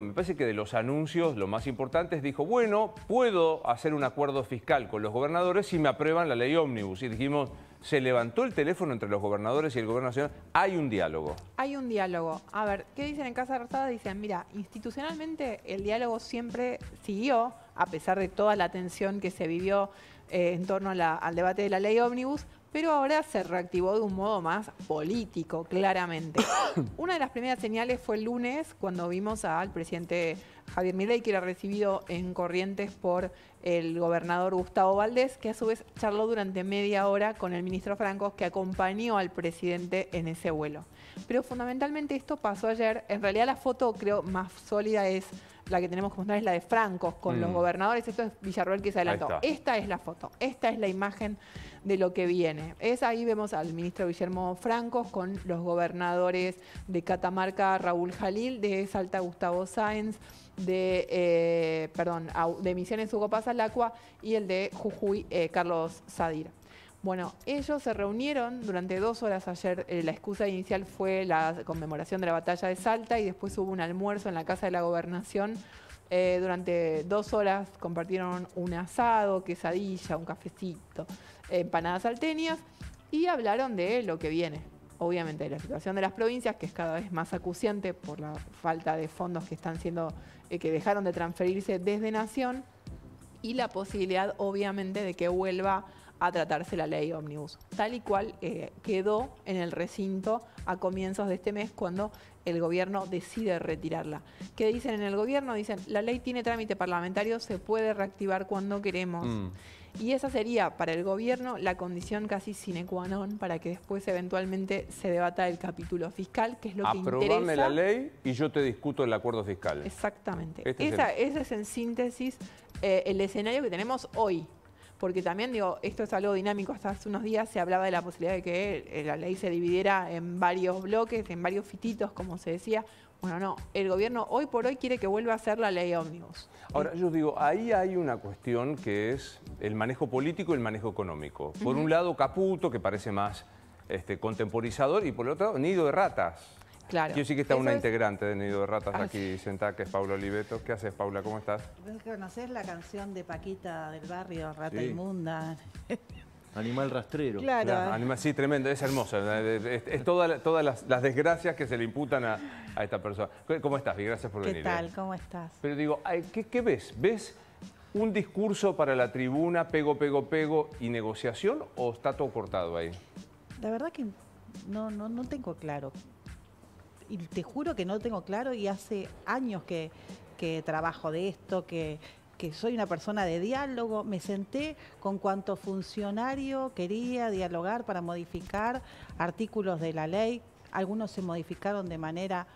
Me parece que de los anuncios, lo más importante es, dijo, bueno, puedo hacer un acuerdo fiscal con los gobernadores si me aprueban la ley ómnibus. Y dijimos, se levantó el teléfono entre los gobernadores y el gobierno nacional, hay un diálogo. Hay un diálogo. A ver, ¿qué dicen en Casa Rosada? Dicen, mira, institucionalmente el diálogo siempre siguió, a pesar de toda la tensión que se vivió eh, en torno al debate de la ley ómnibus, pero ahora se reactivó de un modo más político, claramente. Una de las primeras señales fue el lunes cuando vimos al presidente Javier Milei, que era recibido en Corrientes por el gobernador Gustavo Valdés, que a su vez charló durante media hora con el ministro Franco, que acompañó al presidente en ese vuelo. Pero fundamentalmente esto pasó ayer. En realidad la foto creo más sólida es la que tenemos que mostrar es la de Francos con los mm. gobernadores. Esto es Villarroel que se adelantó. Esta es la foto, esta es la imagen de lo que viene. Es ahí vemos al ministro Guillermo Francos con los gobernadores de Catamarca, Raúl Jalil, de Salta, Gustavo Sáenz, de, eh, perdón, de Misiones Hugo y el de Jujuy, eh, Carlos Sadira. Bueno, ellos se reunieron durante dos horas ayer. Eh, la excusa inicial fue la conmemoración de la batalla de Salta y después hubo un almuerzo en la Casa de la Gobernación eh, durante dos horas compartieron un asado, quesadilla, un cafecito, empanadas salteñas y hablaron de lo que viene. Obviamente de la situación de las provincias, que es cada vez más acuciante por la falta de fondos que están siendo, eh, que dejaron de transferirse desde Nación, y la posibilidad, obviamente, de que vuelva a tratarse la ley Omnibus. tal y cual eh, quedó en el recinto a comienzos de este mes cuando el gobierno decide retirarla. ¿Qué dicen en el gobierno? Dicen, la ley tiene trámite parlamentario, se puede reactivar cuando queremos. Mm. Y esa sería para el gobierno la condición casi sine qua non para que después eventualmente se debata el capítulo fiscal, que es lo que interesa. la ley y yo te discuto el acuerdo fiscal. Exactamente. Este esa, es Ese es en síntesis eh, el escenario que tenemos hoy porque también digo, esto es algo dinámico. Hasta hace unos días se hablaba de la posibilidad de que eh, la ley se dividiera en varios bloques, en varios fititos, como se decía. Bueno, no, el gobierno hoy por hoy quiere que vuelva a ser la ley ómnibus. Ahora, yo digo, ahí hay una cuestión que es el manejo político y el manejo económico. Por un lado, Caputo, que parece más este, contemporizador, y por el otro, nido de ratas. Yo sí que está una integrante de Nido de Ratas ah. aquí sentada, que es Paula Oliveto. ¿Qué haces, Paula? ¿Cómo estás? ¿Conoces la canción de Paquita del barrio, Rata Inmunda? Animal rastrero. Claro. sí, tremendo, es hermosa. Es, todas las, desgracias que se le imputan a, esta persona. ¿Cómo estás? gracias por venir. ¿Qué ¿eh? tal? ¿Cómo estás? Pero digo, ¿qué, ves? ¿Ves un discurso para la tribuna, pego, pego, pego y negociación o está todo cortado ahí? La verdad que no, no, no tengo claro y te juro que no lo tengo claro y hace años que, trabajo de esto, que, soy una persona de diálogo, me senté con cuanto funcionario quería dialogar para modificar artículos de la ley. Algunos se modificaron de manera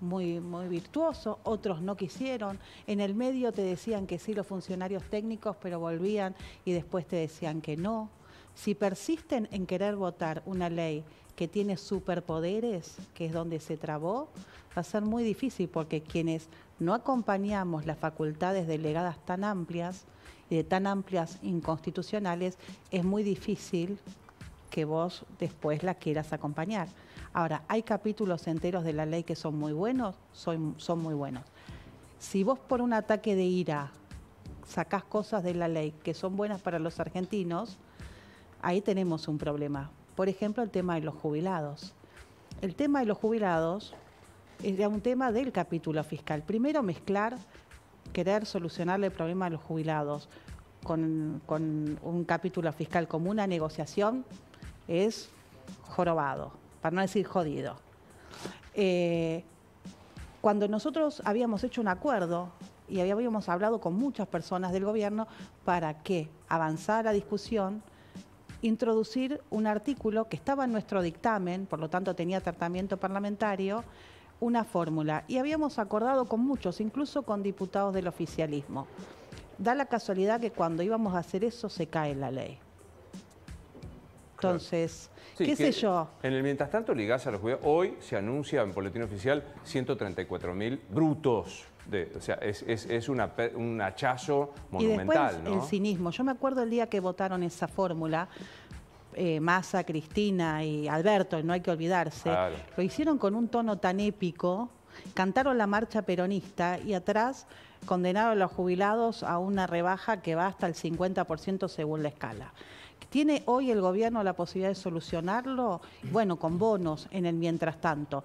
muy, muy virtuoso, otros no quisieron. En el medio te decían que sí los funcionarios técnicos, pero volvían y después te decían que no. Si persisten en querer votar una ley que tiene superpoderes, que es donde se trabó, va a ser muy difícil porque quienes no acompañamos las facultades delegadas tan amplias y de tan amplias inconstitucionales, es muy difícil que vos después la quieras acompañar. Ahora, hay capítulos enteros de la ley que son muy buenos, son, son muy buenos. Si vos por un ataque de ira sacás cosas de la ley que son buenas para los argentinos, ahí tenemos un problema, por ejemplo, el tema de los jubilados. El tema de los jubilados era un tema del capítulo fiscal. Primero, mezclar, querer solucionar el problema de los jubilados con, un capítulo fiscal como una negociación es jorobado, para no decir jodido. Eh, cuando nosotros habíamos hecho un acuerdo y habíamos hablado con muchas personas del gobierno para que avanzara la discusión introducir un artículo que estaba en nuestro dictamen, por lo tanto tenía tratamiento parlamentario, una fórmula. Y habíamos acordado con muchos, incluso con diputados del oficialismo. Da la casualidad que cuando íbamos a hacer eso se cae la ley. Entonces, qué sé yo. En el mientras tanto, ligás a los jubilados. Hoy se anuncia en boletín oficial 134 mil brutos. o sea, es, un hachazo monumental. Y después, el cinismo. Yo me acuerdo el día que votaron esa fórmula. Eh, Massa, Cristina y Alberto, no hay que olvidarse, lo hicieron con un tono tan épico, cantaron la marcha peronista y atrás condenaron a los jubilados a una rebaja que va hasta el 50% según la escala. ¿Tiene hoy el gobierno la posibilidad de solucionarlo? Bueno, con bonos en el mientras tanto.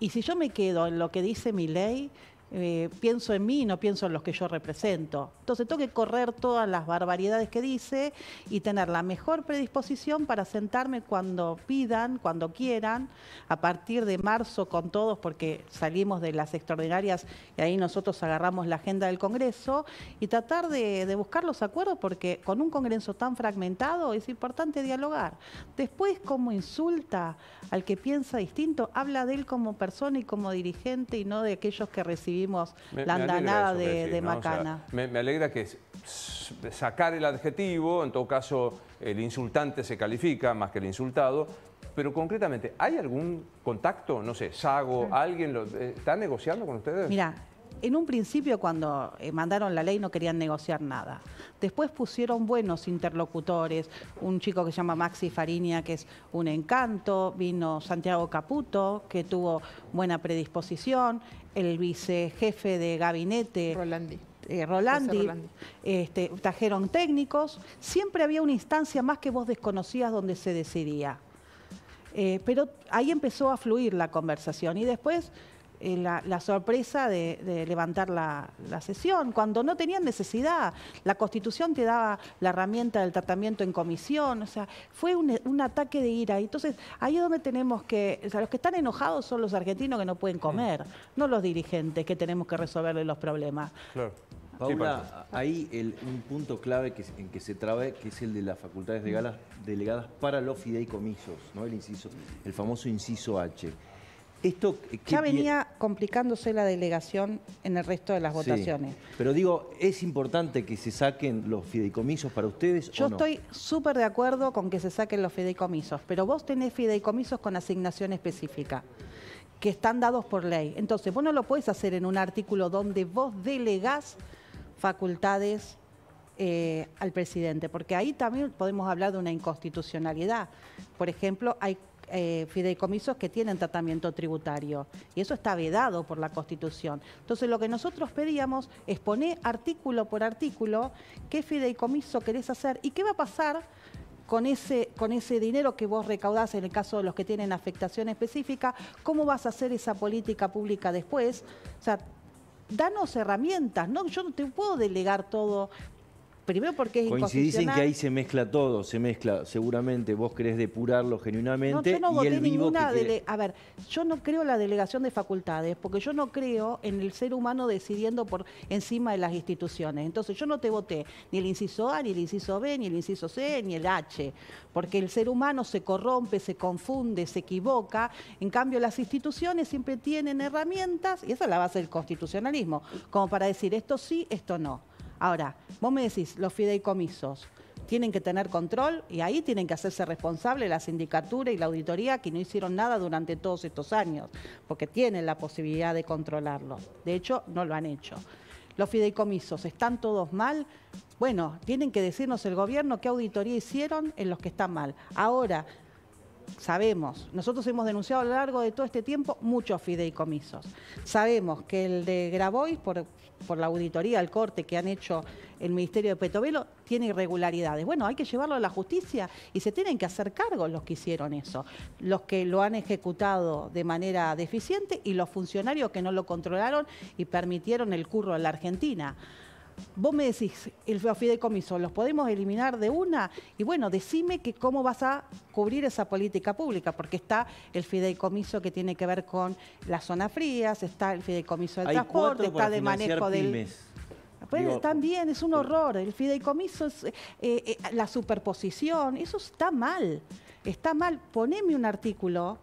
Y si yo me quedo en lo que dice mi ley, eh, pienso en mí, y no pienso en los que yo represento. Entonces tengo que correr todas las barbaridades que dice y tener la mejor predisposición para sentarme cuando pidan, cuando quieran, a partir de marzo con todos, porque salimos de las extraordinarias y ahí nosotros agarramos la agenda del Congreso, y tratar de, buscar los acuerdos, porque con un Congreso tan fragmentado es importante dialogar. Después, como insulta al que piensa distinto, habla de él como persona y como dirigente y no de aquellos que recibimos la andanada de, Macana. me, alegra que sacar el adjetivo, en todo caso el insultante se califica más que el insultado, pero concretamente, ¿hay algún contacto? No sé, Sago, alguien, lo, eh, ¿está negociando con ustedes? Mira, en un principio cuando eh, mandaron la ley no querían negociar nada. Después pusieron buenos interlocutores, un chico que se llama Maxi Farinia, que es un encanto, vino Santiago Caputo, que tuvo buena predisposición, el vicejefe de gabinete. Rolandi. Eh, Rolandi, este, trajeron técnicos, siempre había una instancia más que vos desconocías donde se decidía. Eh, pero ahí empezó a fluir la conversación y después eh, la, sorpresa de, levantar la, sesión, cuando no tenían necesidad. La Constitución te daba la herramienta del tratamiento en comisión, o sea, fue un, ataque de ira. Entonces, ahí es donde tenemos que, o sea, los que están enojados son los argentinos que no pueden comer, no los dirigentes que tenemos que resolverle los problemas. Claro. Paula, hay un punto clave en que se trabe, que es el de las facultades delegadas, delegadas para los fideicomisos, ¿no? el, inciso, el famoso inciso H ya venía complicándose la delegación en el resto de las votaciones. pero digo, ¿es importante que se saquen los fideicomisos para ustedes? Yo estoy súper de acuerdo con que se saquen los fideicomisos, pero vos tenés fideicomisos con asignación específica que están dados por ley. Entonces, vos no lo podés hacer en un artículo donde vos delegás facultades eh, al presidente, porque ahí también podemos hablar de una inconstitucionalidad. Por ejemplo, hay eh, fideicomisos que tienen tratamiento tributario. Y eso está vedado por la Constitución. Entonces, lo que nosotros pedíamos es poner artículo por artículo qué fideicomiso querés hacer y qué va a pasar con ese, con ese dinero que vos recaudás en el caso de los que tienen afectación específica, cómo vas a hacer esa política pública después. O sea, danos herramientas, ¿no? Yo no te puedo delegar todo Primero porque es en que ahí se mezcla todo, se mezcla. Seguramente vos querés depurarlo genuinamente. No, yo no voté ninguna A ver, yo no creo la delegación de facultades, porque yo no creo en el ser humano decidiendo por encima de las instituciones. Entonces yo no te voté ni el inciso A, ni el inciso B, ni el inciso C, ni el H, porque el ser humano se corrompe, se confunde, se equivoca. En cambio, las instituciones siempre tienen herramientas, y esa es la base del constitucionalismo, como para decir esto sí, esto no. Ahora, vos me decís, los fideicomisos tienen que tener control y ahí tienen que hacerse responsable la sindicatura y la auditoría que no hicieron nada durante todos estos años, porque tienen la posibilidad de controlarlo. De hecho, no lo han hecho. Los fideicomisos, ¿están todos mal? Bueno, tienen que decirnos el gobierno qué auditoría hicieron en los que están mal. Ahora, sabemos, nosotros hemos denunciado a lo largo de todo este tiempo muchos fideicomisos. Sabemos que el de Grabois, por, la auditoría, el corte que han hecho el Ministerio de Petovelo, tiene irregularidades. Bueno, hay que llevarlo a la justicia y se tienen que hacer cargo los que hicieron eso, los que lo han ejecutado de manera deficiente y los funcionarios que no lo controlaron y permitieron el curro a la Argentina vos me decís, el fideicomiso, ¿los podemos eliminar de una? Y bueno, decime que cómo vas a cubrir esa política pública, porque está el fideicomiso que tiene que ver con las zonas frías, está el fideicomiso de transporte, está de manejo del... Pymes. Pues también es un horror, el fideicomiso, es, eh, eh, la superposición, eso está mal, está mal. Poneme un artículo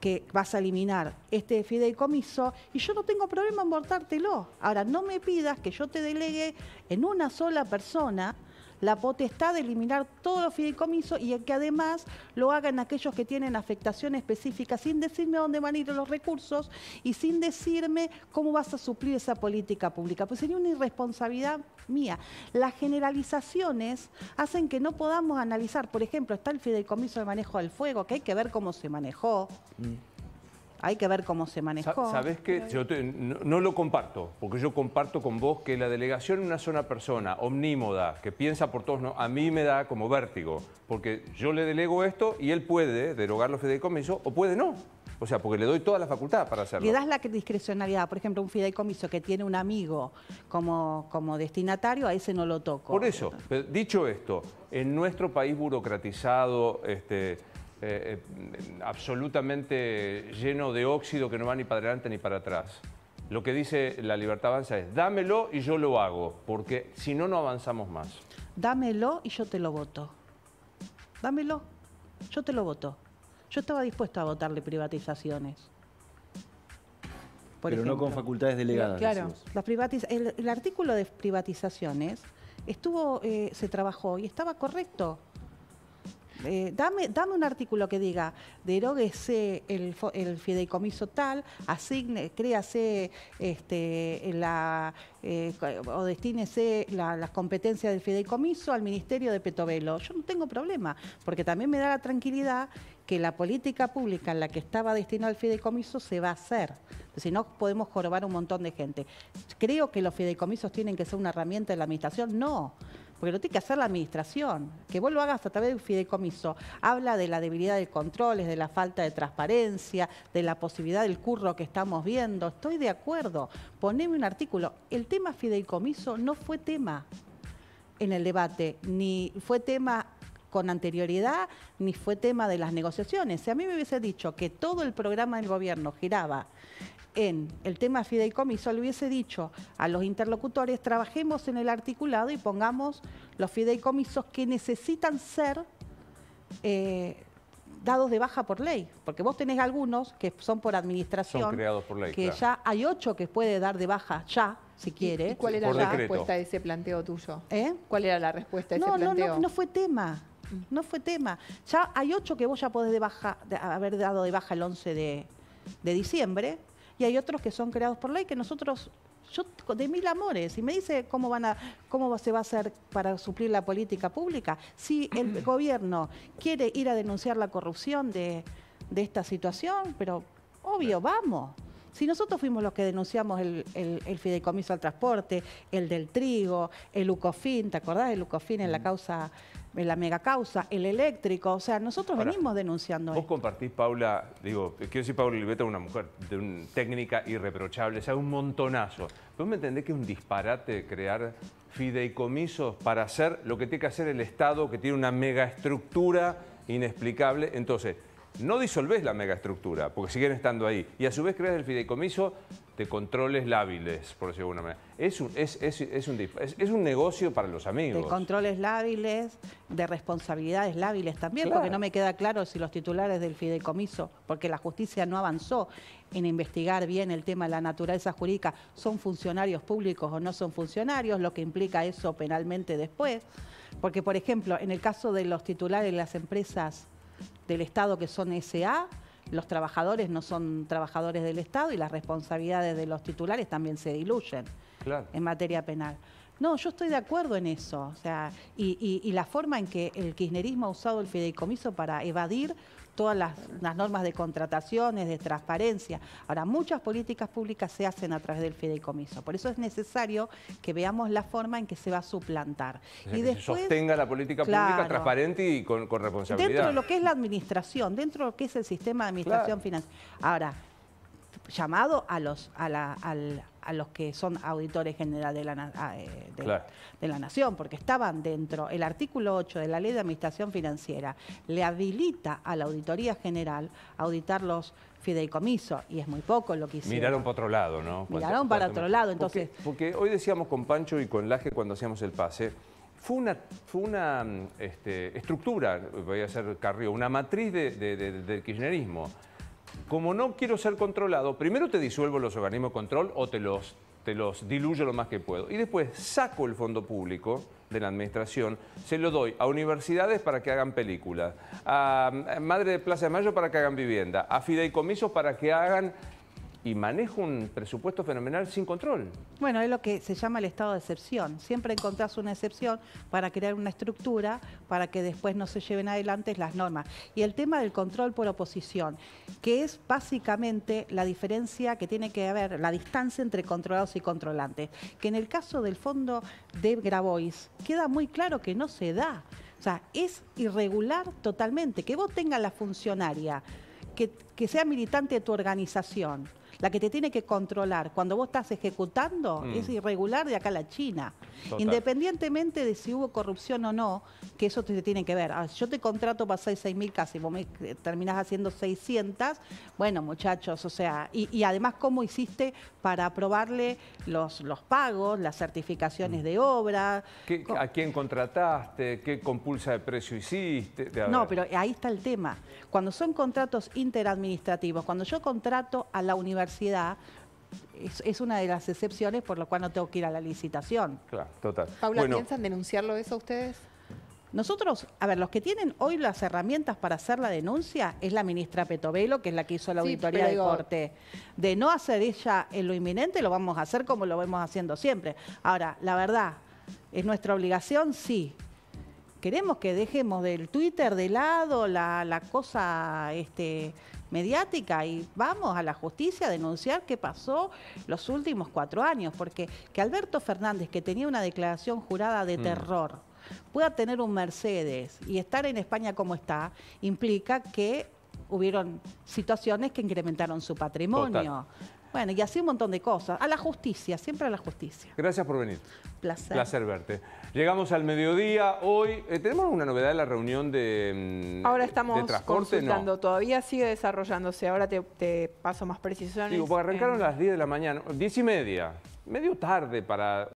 que vas a eliminar este fideicomiso y yo no tengo problema en votártelo. Ahora, no me pidas que yo te delegue en una sola persona la potestad de eliminar todo fideicomiso y que además lo hagan aquellos que tienen afectación específica, sin decirme dónde van a ir los recursos y sin decirme cómo vas a suplir esa política pública. Pues sería una irresponsabilidad mía. Las generalizaciones hacen que no podamos analizar, por ejemplo, está el fideicomiso de manejo del fuego, que hay que ver cómo se manejó. Mm. Hay que ver cómo se manejó. Sabes que yo no, lo comparto, porque yo comparto con vos que la delegación una sola persona, omnímoda, que piensa por todos, no, a mí me da como vértigo, porque yo le delego esto y él puede derogar los fideicomisos o puede no. O sea, porque le doy toda la facultad para hacerlo. Le das la discrecionalidad. Por ejemplo, un fideicomiso que tiene un amigo como, como destinatario, a ese no lo toco. Por eso, dicho esto, en nuestro país burocratizado, este, eh, eh, absolutamente lleno de óxido que no va ni para adelante ni para atrás. Lo que dice la libertad avanza es, dámelo y yo lo hago, porque si no, no avanzamos más. Dámelo y yo te lo voto. Dámelo, yo te lo voto. Yo estaba dispuesto a votarle privatizaciones. Pero no con facultades delegadas. Claro, las el, el, artículo de privatizaciones estuvo, eh, se trabajó y estaba correcto. Eh, dame, un artículo que diga, deróguese el, fideicomiso tal, asigne, créase este, la, eh, o destínese las competencias del fideicomiso al Ministerio de Petovelo. Yo no tengo problema, porque también me da la tranquilidad que la política pública en la que estaba destinado el fideicomiso se va a hacer. Si no, podemos jorobar un montón de gente. Creo que los fideicomisos tienen que ser una herramienta de la administración. No porque lo tiene que hacer la administración. Que vos lo hagas a través de fideicomiso. Habla de la debilidad de controles, de la falta de transparencia, de la posibilidad del curro que estamos viendo. Estoy de acuerdo. Poneme un artículo. El tema fideicomiso no fue tema en el debate, ni fue tema con anterioridad ni fue tema de las negociaciones. Si a mí me hubiese dicho que todo el programa del gobierno giraba en el tema fideicomiso le hubiese dicho a los interlocutores, trabajemos en el articulado y pongamos los fideicomisos que necesitan ser eh, dados de baja por ley, porque vos tenés algunos que son por administración, que ya hay ocho que puede dar de baja ya, si quiere. ¿Eh? cuál era la respuesta a ese planteo tuyo? ¿Cuál era la respuesta a ese no, planteo? No, no, no fue tema, mm. no fue tema. Ya hay ocho que vos ya podés de baja, haber dado de baja el 11 de diciembre, y hay otros que son creados por ley que nosotros, yo de mil amores, y me dice cómo van a, cómo se va a hacer para suplir la política pública, si el gobierno quiere ir a denunciar la corrupción de, esta situación, pero obvio, vamos. Si nosotros fuimos los que denunciamos el, el, fideicomiso al transporte, el del trigo, el UCOFIN, ¿te acordás el UCOFIN en la mm. causa eh, la mega causa el eléctrico, o sea, nosotros venimos denunciando Vos compartís, Paula, digo, quiero decir, Paula es una mujer de técnica irreprochable, o sea, un montonazo. ¿Vos me entendés que es un disparate crear fideicomisos para hacer lo que tiene que hacer el Estado, que tiene una mega estructura inexplicable? Entonces, no disolvés la megaestructura, porque siguen estando ahí. Y a su vez creas el fideicomiso de controles lábiles, por decirlo de alguna manera. Es un, es, es, es un, es un negocio para los amigos. De controles lábiles, de responsabilidades lábiles también, porque no me queda claro si los titulares del fideicomiso, porque la justicia no avanzó en investigar bien el tema de la naturaleza jurídica, son funcionarios públicos o no son funcionarios, lo que implica eso penalmente después. Porque, por ejemplo, en el caso de los titulares de las empresas del Estado que son SA, los trabajadores no son trabajadores del Estado y las responsabilidades de los titulares también se diluyen en materia penal. No, yo estoy de acuerdo en eso. O sea, y, la forma en que el kirchnerismo ha usado el fideicomiso para evadir todas las, normas de contrataciones, de transparencia. Ahora, muchas políticas públicas se hacen a través del fideicomiso. Por eso es necesario que veamos la forma en que se va a suplantar. y que después, se sostenga la política pública transparente y con, responsabilidad. Dentro de lo que es la administración, dentro de lo que es el sistema de administración financiera. Ahora, llamado a los, la, al, a los que son auditores generales de la, ah, eh, de, la Nación, porque estaban dentro. El artículo 8 de la Ley de Administración Financiera le habilita a la Auditoría General auditar los fideicomisos, y es muy poco lo que hicieron. Miraron para otro lado, ¿no? Miraron para otro lado, entonces... Porque, hoy decíamos con Pancho y con Laje cuando hacíamos el pase, fue una, una mm, este, estructura, voy a hacer carrillo, una matriz del kirchnerismo como no quiero ser controlado, primero te disuelvo los organismos de control o te los, te los diluyo lo más que puedo. Y después saco el fondo público de la administración, se lo doy a universidades para que hagan películas, a Madre de Plaza de Mayo para que hagan vivienda, a fideicomisos para que hagan y maneja un presupuesto fenomenal sin control. Bueno, es lo que se llama el estado de excepción. Siempre encontrás una excepción para crear una estructura para que después no se lleven adelante las normas. Y el tema del control por oposición, que es básicamente la diferencia que tiene que haber, la distancia entre controlados y controlantes, que en el caso del fondo de Grabois queda muy claro que no se da. O sea, es irregular totalmente. Que vos tengas la funcionaria, que, sea militante de tu organización, la que te tiene que controlar cuando vos estás ejecutando mm. es irregular de acá a la China. Independientemente de si hubo corrupción o no, que eso te tiene que ver. Ah, yo te contrato para hacer 6.000 casi, vos me eh, terminás haciendo 600. Bueno, muchachos, o sea, y, además, ¿cómo hiciste para aprobarle los, los pagos, las certificaciones mm. de obra? ¿A quién contrataste? ¿Qué compulsa de precio hiciste? no, pero ahí está el tema. Cuando son contratos interadministrativos, cuando yo contrato a la universidad, universidad, es, una de las excepciones por lo cual no tengo que ir a la licitación. Claro, total. Paula, ¿piensan denunciarlo eso ustedes? Nosotros, a ver, los que tienen hoy las herramientas para hacer la denuncia es la ministra Petovelo, que es la que hizo la auditoría de corte. De no hacer ella en lo inminente, lo vamos a hacer como lo vemos haciendo siempre. Ahora, la verdad, ¿es nuestra obligación? Sí. Queremos que dejemos del Twitter de lado la, cosa este, mediática y vamos a la justicia a denunciar qué pasó los últimos cuatro años, porque que Alberto Fernández, que tenía una declaración jurada de mm. terror, pueda tener un Mercedes y estar en España como está, implica que hubieron situaciones que incrementaron su patrimonio. Bueno, y así un montón de cosas. A la justicia, siempre a la justicia. Gracias por venir. Placer. Placer verte. Llegamos al mediodía. Hoy eh, tenemos una novedad en la reunión de mm, Ahora estamos de transporte? Todavía sigue desarrollándose. Ahora te, paso más precisiones. Digo, porque arrancaron a las 10 de la mañana. 10 y media. Medio tarde para...